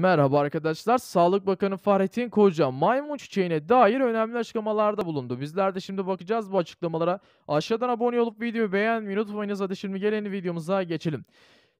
Merhaba arkadaşlar. Sağlık Bakanı Fahrettin Koca maymun çiçeğine dair önemli açıklamalarda bulundu. Bizler de şimdi bakacağız bu açıklamalara. Aşağıdan abone olup videoyu beğenmeyi unutmayınız. Hadi şimdi geleni videomuza geçelim.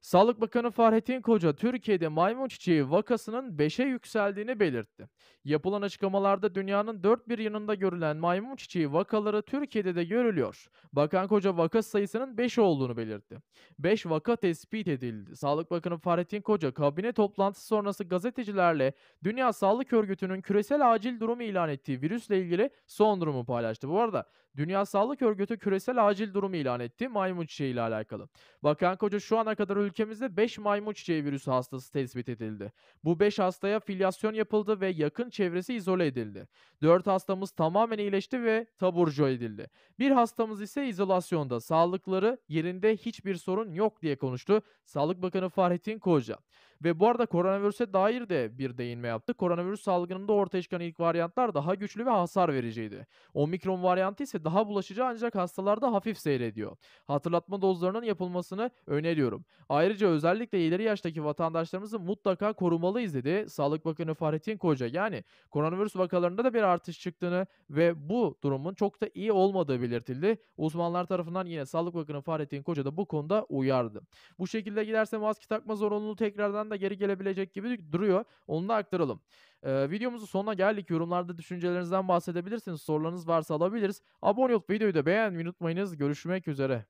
Sağlık Bakanı Fahrettin Koca Türkiye'de maymun çiçeği vakasının 5'e yükseldiğini belirtti. Yapılan açıklamalarda dünyanın dört bir yanında görülen maymun çiçeği vakaları Türkiye'de de görülüyor. Bakan Koca vaka sayısının 5 olduğunu belirtti. 5 vaka tespit edildi. Sağlık Bakanı Fahrettin Koca kabine toplantısı sonrası gazetecilerle Dünya Sağlık Örgütü'nün küresel acil durumu ilan ettiği virüsle ilgili son durumu paylaştı. Bu arada Dünya Sağlık Örgütü küresel acil durumu ilan etti maymun çiçeği ile alakalı. Bakan Koca şu ana kadar ülkemizde 5 maymun çiçeği virüsü hastası tespit edildi. Bu 5 hastaya filyasyon yapıldı ve yakın çevresi izole edildi. 4 hastamız tamamen iyileşti ve taburcu edildi. Bir hastamız ise izolasyonda. Sağlıkları yerinde hiçbir sorun yok diye konuştu Sağlık Bakanı Fahrettin Koca. Ve bu arada koronavirüse dair de bir değinme yaptı. Koronavirüs salgınında ortaya çıkan ilk varyantlar daha güçlü ve hasar vericiydi. Omikron varyantı ise daha bulaşıcı ancak hastalarda hafif seyrediyor. Hatırlatma dozlarının yapılmasını öneriyorum. Ayrıca özellikle ileri yaştaki vatandaşlarımızı mutlaka korumalıyız dedi Sağlık Bakanı Fahrettin Koca. Yani koronavirüs vakalarında da bir artış çıktığını ve bu durumun çok da iyi olmadığı belirtildi. Uzmanlar tarafından yine Sağlık Bakanı Fahrettin Koca da bu konuda uyardı. Bu şekilde giderse maske takma zorunluluğu tekrardan da geri gelebilecek gibi duruyor. Onu da aktaralım. Ee, videomuzun sonuna geldik. Yorumlarda düşüncelerinizden bahsedebilirsiniz. Sorularınız varsa alabiliriz. Abone olup videoyu da beğenmeyi unutmayınız. Görüşmek üzere.